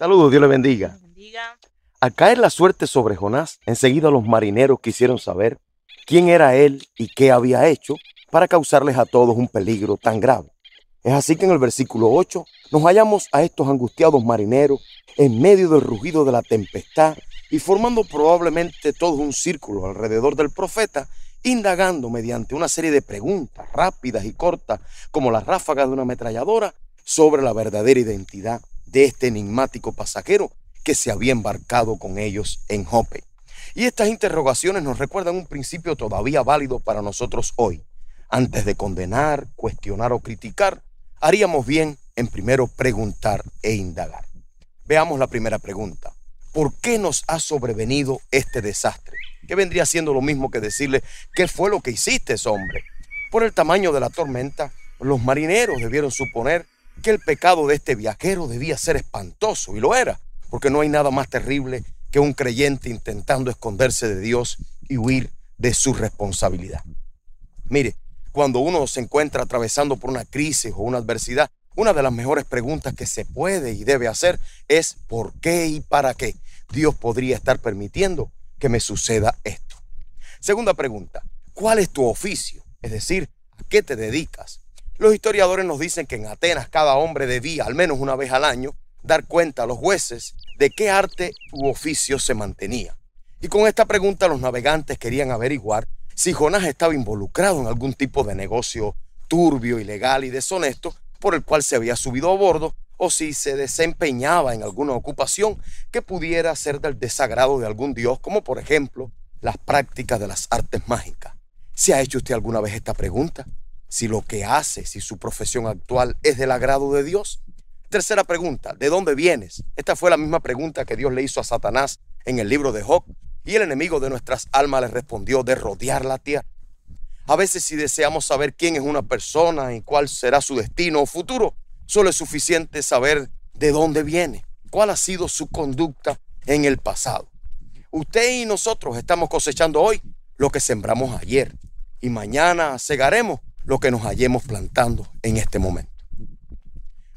Saludos, Dios le bendiga. Al caer la suerte sobre Jonás, enseguida los marineros quisieron saber quién era él y qué había hecho para causarles a todos un peligro tan grave. Es así que en el versículo 8 nos hallamos a estos angustiados marineros en medio del rugido de la tempestad y formando probablemente todo un círculo alrededor del profeta, indagando mediante una serie de preguntas rápidas y cortas, como la ráfaga de una ametralladora, sobre la verdadera identidad de este enigmático pasajero que se había embarcado con ellos en Jope. Y estas interrogaciones nos recuerdan un principio todavía válido para nosotros hoy. Antes de condenar, cuestionar o criticar, haríamos bien en primero preguntar e indagar. Veamos la primera pregunta. ¿Por qué nos ha sobrevenido este desastre? Que vendría siendo lo mismo que decirle, ¿qué fue lo que hiciste, hombre? Por el tamaño de la tormenta, los marineros debieron suponer que el pecado de este viajero debía ser espantoso, y lo era, porque no hay nada más terrible que un creyente intentando esconderse de Dios y huir de su responsabilidad. Mire, cuando uno se encuentra atravesando por una crisis o una adversidad, una de las mejores preguntas que se puede y debe hacer es ¿por qué y para qué Dios podría estar permitiendo que me suceda esto? Segunda pregunta, ¿cuál es tu oficio? Es decir, ¿a qué te dedicas? Los historiadores nos dicen que en Atenas cada hombre debía, al menos una vez al año, dar cuenta a los jueces de qué arte u oficio se mantenía. Y con esta pregunta los navegantes querían averiguar si Jonás estaba involucrado en algún tipo de negocio turbio, ilegal y deshonesto por el cual se había subido a bordo o si se desempeñaba en alguna ocupación que pudiera ser del desagrado de algún dios, como por ejemplo las prácticas de las artes mágicas. ¿Se ha hecho usted alguna vez esta pregunta? si lo que hace, si su profesión actual es del agrado de Dios. Tercera pregunta, ¿de dónde vienes? Esta fue la misma pregunta que Dios le hizo a Satanás en el libro de Job y el enemigo de nuestras almas le respondió de rodear la tierra. A veces si deseamos saber quién es una persona y cuál será su destino o futuro, solo es suficiente saber de dónde viene, cuál ha sido su conducta en el pasado. Usted y nosotros estamos cosechando hoy lo que sembramos ayer y mañana segaremos lo que nos hallemos plantando en este momento.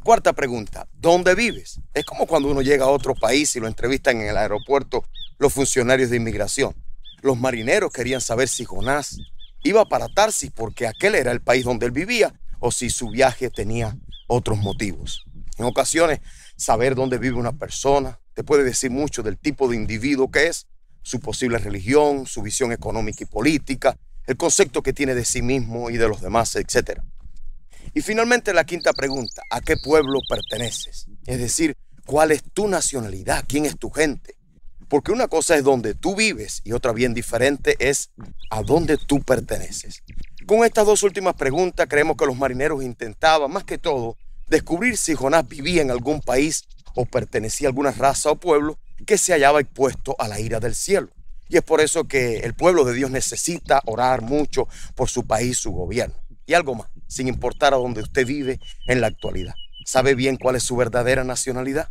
Cuarta pregunta, ¿dónde vives? Es como cuando uno llega a otro país y lo entrevistan en el aeropuerto los funcionarios de inmigración. Los marineros querían saber si Jonás iba para Tarsis porque aquel era el país donde él vivía o si su viaje tenía otros motivos. En ocasiones, saber dónde vive una persona te puede decir mucho del tipo de individuo que es, su posible religión, su visión económica y política, el concepto que tiene de sí mismo y de los demás, etcétera. Y finalmente la quinta pregunta, ¿a qué pueblo perteneces? Es decir, ¿cuál es tu nacionalidad? ¿Quién es tu gente? Porque una cosa es donde tú vives y otra bien diferente es a dónde tú perteneces. Con estas dos últimas preguntas creemos que los marineros intentaban, más que todo, descubrir si Jonás vivía en algún país o pertenecía a alguna raza o pueblo que se hallaba expuesto a la ira del cielo. Y es por eso que el pueblo de Dios necesita orar mucho por su país, su gobierno. Y algo más, sin importar a donde usted vive en la actualidad. ¿Sabe bien cuál es su verdadera nacionalidad?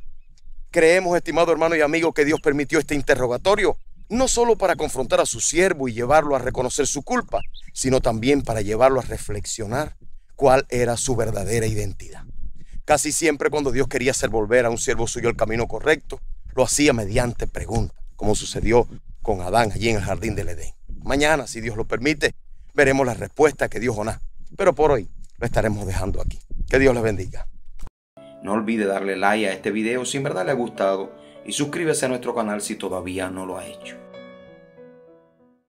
Creemos, estimado hermano y amigo, que Dios permitió este interrogatorio no solo para confrontar a su siervo y llevarlo a reconocer su culpa, sino también para llevarlo a reflexionar cuál era su verdadera identidad. Casi siempre cuando Dios quería hacer volver a un siervo suyo el camino correcto, lo hacía mediante preguntas, como sucedió con Adán allí en el jardín del Edén. Mañana, si Dios lo permite, veremos la respuesta que dio Jonás. Pero por hoy lo estaremos dejando aquí. Que Dios les bendiga. No olvide darle like a este video si en verdad le ha gustado y suscríbase a nuestro canal si todavía no lo ha hecho.